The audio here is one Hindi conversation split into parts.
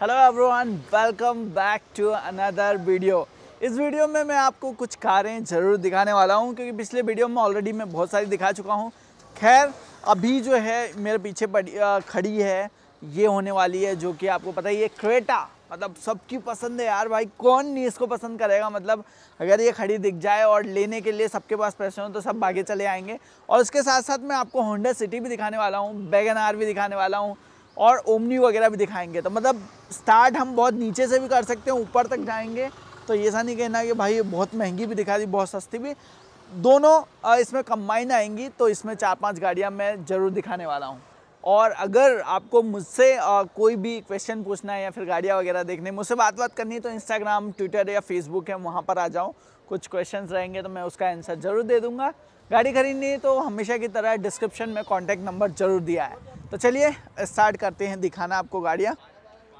Hello everyone welcome back to another video इस वीडियो में मैं आपको कुछ कारें ज़रूर दिखाने वाला हूं क्योंकि पिछले वीडियो में ऑलरेडी मैं बहुत सारी दिखा चुका हूं खैर अभी जो है मेरे पीछे खड़ी है ये होने वाली है जो कि आपको पता ही है क्रेटा मतलब सबकी पसंद है यार भाई कौन नहीं इसको पसंद करेगा मतलब अगर ये खड़ी दिख जाए और लेने के लिए सबके पास पैसे हों तो सब भागे चले आएंगे और उसके साथ साथ मैं आपको होंडा सिटी भी दिखाने वाला हूँ बैगन आर भी दिखाने वाला हूँ और ओमनी वगैरह भी दिखाएंगे तो मतलब स्टार्ट हम बहुत नीचे से भी कर सकते हैं ऊपर तक जाएंगे तो ये सा नहीं कहना कि भाई ये बहुत महंगी भी दिखा दी बहुत सस्ती भी दोनों इसमें कम्बाइन आएंगी तो इसमें चार पांच गाड़ियां मैं ज़रूर दिखाने वाला हूँ और अगर आपको मुझसे कोई भी क्वेश्चन पूछना है या फिर गाड़ियाँ वगैरह देखने मुझसे बात बात करनी है तो इंस्टाग्राम ट्विटर या फेसबुक है वहाँ पर आ जाओ कुछ क्वेश्चन रहेंगे तो मैं उसका आंसर ज़रूर दे दूँगा गाड़ी खरीदनी है तो हमेशा की तरह डिस्क्रिप्शन में कॉन्टैक्ट नंबर ज़रूर दिया है तो चलिए स्टार्ट करते हैं दिखाना आपको गाड़ियाँ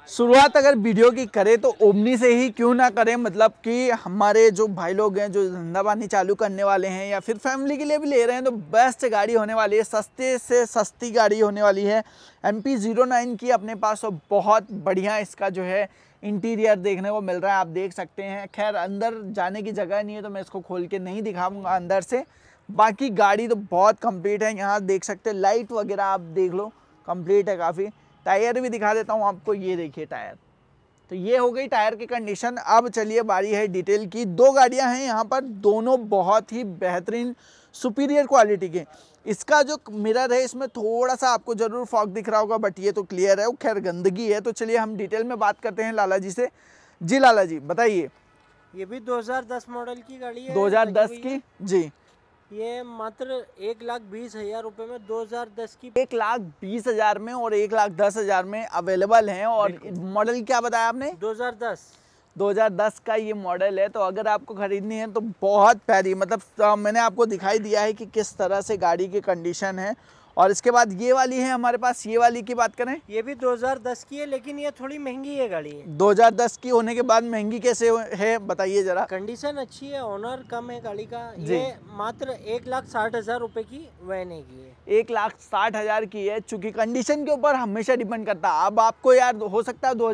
शुरुआत अगर वीडियो की करें तो ओमनी से ही क्यों ना करें मतलब कि हमारे जो भाई लोग हैं जो धंधा पानी चालू करने वाले हैं या फिर फैमिली के लिए भी ले रहे हैं तो बेस्ट गाड़ी होने वाली है सस्ते से सस्ती गाड़ी होने वाली है एम पी ज़ीरो नाइन की अपने पास और बहुत बढ़िया इसका जो है इंटीरियर देखने को मिल रहा है आप देख सकते हैं खैर अंदर जाने की जगह नहीं है तो मैं इसको खोल के नहीं दिखाऊँगा अंदर से बाकी गाड़ी तो बहुत कंप्लीट है यहाँ देख सकते हैं लाइट वगैरह आप देख लो कंप्लीट है काफ़ी टायर भी दिखा देता हूँ आपको ये देखिए टायर तो ये हो गई टायर की कंडीशन अब चलिए बारी है डिटेल की दो गाड़ियाँ हैं यहाँ पर दोनों बहुत ही बेहतरीन सुपीरियर क्वालिटी के इसका जो मिरर है इसमें थोड़ा सा आपको ज़रूर फॉग दिख रहा होगा बट ये तो क्लियर है वो खैर गंदगी है तो चलिए हम डिटेल में बात करते हैं लाला जी से जी लाला जी बताइए ये भी 2010 मॉडल की गाड़ी है 2010 की जी ये मात्र एक लाख बीस हज़ार रुपये में 2010 की एक लाख बीस हज़ार में और एक लाख दस हज़ार में अवेलेबल हैं और मॉडल क्या बताया आपने 2010 2010 का ये मॉडल है तो अगर आपको ख़रीदनी है तो बहुत प्यारी मतलब मैंने आपको दिखाई दिया है कि किस तरह से गाड़ी की कंडीशन है और इसके बाद ये वाली है हमारे पास ये वाली की बात करें ये भी 2010 की है लेकिन ये थोड़ी महंगी है गाड़ी है 2010 की होने के बाद महंगी कैसे है बताइए जरा कंडीशन अच्छी है ओनर कम है गाड़ी का ये मात्र एक लाख साठ हजार रूपए की वैन है एक लाख साठ हजार की है चूंकि कंडीशन के ऊपर हमेशा डिपेंड करता है अब आपको यार हो सकता है दो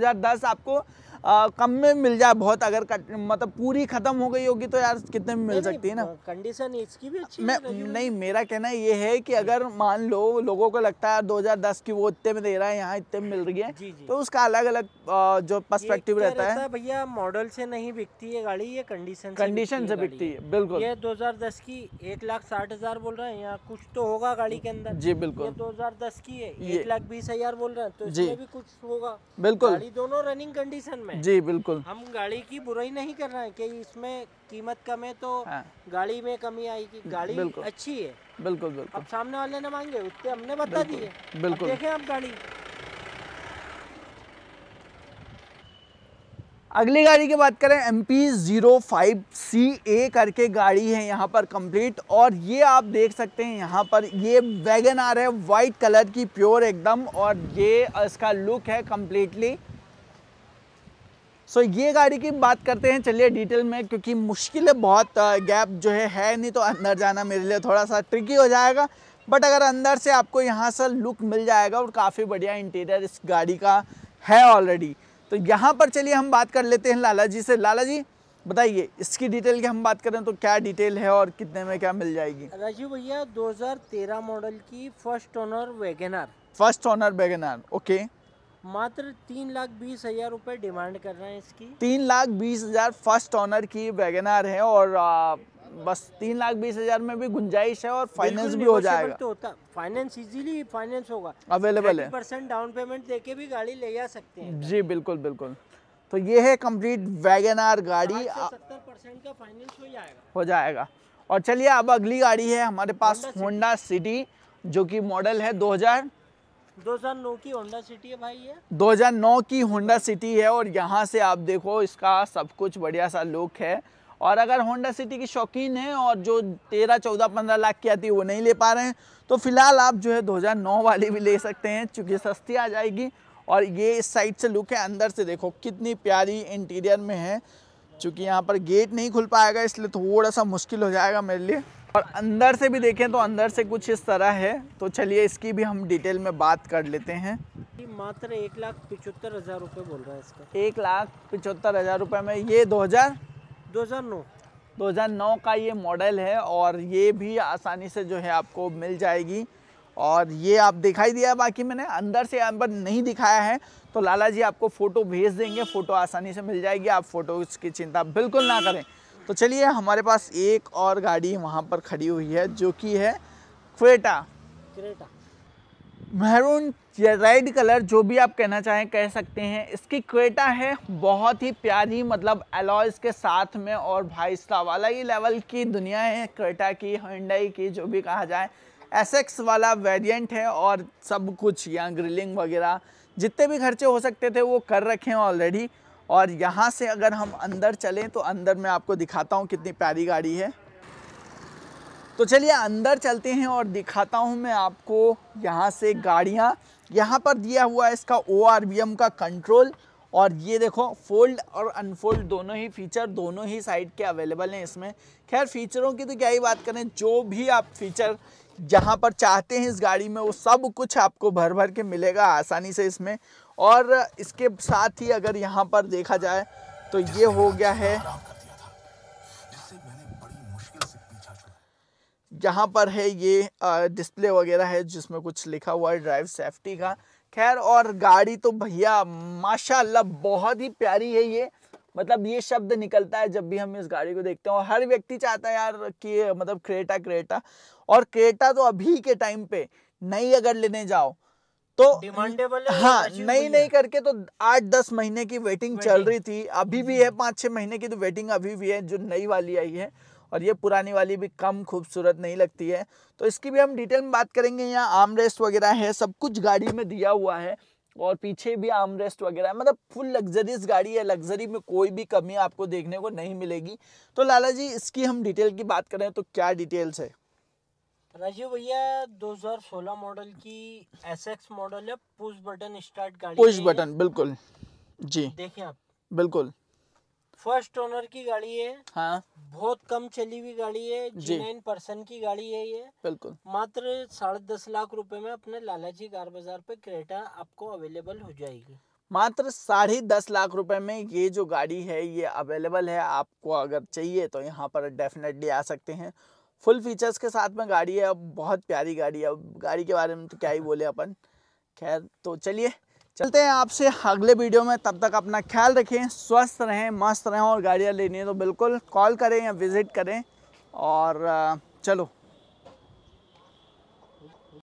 आपको आ, कम में मिल जाए बहुत अगर कट, मतलब पूरी खत्म हो गई होगी तो यार कितने में मिल सकती है ना कंडीशन इसकी भी अच्छी मैं नहीं मेरा कहना ये है कि अगर मान लो लोगों को लगता है दो हजार दस की वो इतने में दे रहा है यहाँ इतने में मिल रही है जी जी। तो उसका अलग अलग जो पर्सपेक्टिव रहता, रहता है भैया मॉडल से नहीं बिकती है गाड़ी ये कंडीशन कंडीशन से बिकती है बिल्कुल ये दो हजार दस की एक लाख साठ हजार बोल रहे हैं यहाँ कुछ तो होगा गाड़ी के अंदर जी बिल्कुल दो हजार दस की है एक लाख बीस हजार बोल रहे हैं तो इसमें भी कुछ होगा बिल्कुल दोनों रनिंग कंडीशन में में जी बिल्कुल हम गाड़ी की बुराई नहीं कर रहे हैं कि इसमें कीमत कम है तो हाँ। गाड़ी में कमी आएगी गाड़ी अच्छी है बिल्कुल बिल्कुल अब सामने वाले ने मांगे उसके हमने बता दिए बिल्कुल देखे आप गाड़ी अगली गाड़ी की बात करें M P zero five C A करके गाड़ी है यहाँ पर कंप्लीट और ये आप देख सकते हैं यहाँ पर ये वैगन आ रहा है वाइट कलर की प्योर एकदम और ये इसका लुक है कम्प्लीटली सो so, ये गाड़ी की बात करते हैं चलिए डिटेल में क्योंकि मुश्किल है बहुत गैप जो है है नहीं तो अंदर जाना मेरे लिए थोड़ा सा ट्रिकी हो जाएगा बट अगर अंदर से आपको यहाँ से लुक मिल जाएगा और काफ़ी बढ़िया इंटीरियर इस गाड़ी का है ऑलरेडी तो यहाँ पर चलिए हम बात कर लेते हैं लाला जी से लाला जी बताइए इसकी डिटेल की हम बात करें तो क्या डिटेल है और कितने में क्या मिल जाएगी राजीव भैया दो मॉडल की first owner wagon R first owner wagon R okay मात्र तीन लाख बीस हजार रूपए डिमांड कर रहे हैं इसकी तीन लाख बीस हजार फर्स्ट ऑनर की वैगनार है और आ, बस तीन लाख बीस हजार में भी गुंजाइश है और फाइनेंस भी हो जाएगा तो होता फाइनेंस इजीली फाइनेंस होगा अवेलेबल है परसेंट डाउन पेमेंट देके भी गाड़ी ले जा सकते हैं जी बिल्कुल बिल्कुल तो ये है कंप्लीट वैगन आर गाड़ी सत्तर परसेंट का फाइनेंस हो जाएगा हो जाएगा और चलिए अब अगली गाड़ी है हमारे पास होंडा सिटी जो कि मॉडल है दो 2009 की होंडा सिटी है भाई ये 2009 की होंडा सिटी है और यहाँ से आप देखो इसका सब कुछ बढ़िया सा लुक है और अगर होंडा सिटी की शौकीन है और जो तेरह चौदह पंद्रह लाख की आती है वो नहीं ले पा रहे हैं तो फिलहाल आप जो है 2009 वाली भी ले सकते हैं चूँकि सस्ती आ जाएगी और ये इस साइड से लुक है अंदर से देखो कितनी प्यारी इंटीरियर में है चूँकि यहाँ पर गेट नहीं खुल पाएगा इसलिए थोड़ा सा मुश्किल हो जाएगा मेरे लिए और अंदर से भी देखें तो अंदर से कुछ इस तरह है तो चलिए इसकी भी हम डिटेल में बात कर लेते हैं मात्र एक लाख पिचहत्तर हज़ार रुपये बोल रहा है इसका एक लाख पिचहत्तर हज़ार रुपये में ये दो हज़ार दो हज़ार नौ दो हजार नौ का ये मॉडल है और ये भी आसानी से जो है आपको मिल जाएगी और ये आप दिखाई दिया बाकी मैंने अंदर से यहाँ पर नहीं दिखाया है तो लाला जी आपको फ़ोटो भेज देंगे फ़ोटो आसानी से मिल जाएगी आप फोटो की चिंता बिल्कुल ना करें तो चलिए हमारे पास एक और गाड़ी वहाँ पर खड़ी हुई है जो कि है क्वेटा क्रेटा मेहरून या रेड कलर जो भी आप कहना चाहें कह सकते हैं इसकी क्वेटा है बहुत ही प्यारी मतलब एलॉयज के साथ में और भाई साहब वाला ही लेवल की दुनिया है क्वेटा की हंडई की जो भी कहा जाए एस वाला वेरिएंट है और सब कुछ यहाँ ग्रिलिंग वगैरह जितने भी खर्चे हो सकते थे वो कर रखे हैं ऑलरेडी और यहाँ से अगर हम अंदर चलें तो अंदर मैं आपको दिखाता हूँ कितनी प्यारी गाड़ी है तो चलिए अंदर चलते हैं और दिखाता हूँ मैं आपको यहाँ से गाड़ियाँ यहाँ पर दिया हुआ है इसका ओ का कंट्रोल और ये देखो फोल्ड और अनफोल्ड दोनों ही फीचर दोनों ही साइड के अवेलेबल हैं इसमें खैर फीचरों की तो क्या ही बात करें जो भी आप फीचर जहाँ पर चाहते हैं इस गाड़ी में वो सब कुछ आपको भर भर के मिलेगा आसानी से इसमें और इसके साथ ही अगर यहाँ पर देखा जाए तो ये हो गया है यहाँ पर है ये डिस्प्ले वगैरह है जिसमें कुछ लिखा हुआ है ड्राइव सेफ्टी का खैर और गाड़ी तो भैया माशाल्लाह बहुत ही प्यारी है ये मतलब ये शब्द निकलता है जब भी हम इस गाड़ी को देखते हैं और हर व्यक्ति चाहता है यार कि मतलब क्रेटा क्रेटा और क्रेटा तो अभी के टाइम पे नई अगर लेने जाओ तो हाँ नहीं नहीं करके तो आठ दस महीने की वेटिंग चल रही थी अभी भी है हम्म। पाँच छः महीने की तो वेटिंग अभी भी है जो नई वाली आई है और ये पुरानी वाली भी कम खूबसूरत नहीं लगती है तो इसकी भी हम डिटेल में बात करेंगे यहाँ आर्म रेस्ट वगैरह है सब कुछ गाड़ी में दिया हुआ है और पीछे भी आर्म रेस्ट वगैरह है मतलब फुल लग्जरीज गाड़ी है लग्जरी में कोई भी कमी आपको देखने को नहीं मिलेगी तो लाला जी इसकी हम डिटेल की बात करें तो क्या डिटेल्स है राजीव भैया 2016 मॉडल की एसएक्स मॉडल है पुश बटन स्टार्ट गाड़ी पुश बटन बिल्कुल जी देखिए आप बिल्कुल फर्स्ट ओनर की गाड़ी है हाँ बहुत कम चली हुई गाड़ी है जी नाइन परसेंट की गाड़ी है ये बिल्कुल मात्र साढ़े दस लाख रुपए में अपने लाला जी कार बाजार पे क्रेटा आपको अवेलेबल हो जाएगी मात्र साढ़े दस लाख रुपए में ये जो गाड़ी है ये अवेलेबल है आपको अगर चाहिए तो यहाँ पर डेफिनेटली आ सकते हैं फुल फीचर्स के साथ में गाड़ी है अब बहुत प्यारी गाड़ी है अब गाड़ी के बारे में तो क्या ही बोले अपन खैर तो चलिए चलते हैं आपसे अगले वीडियो में तब तक अपना ख्याल रखें स्वस्थ रहें मस्त रहें और गाड़ियाँ लेनी है तो बिल्कुल कॉल करें या विज़िट करें और चलो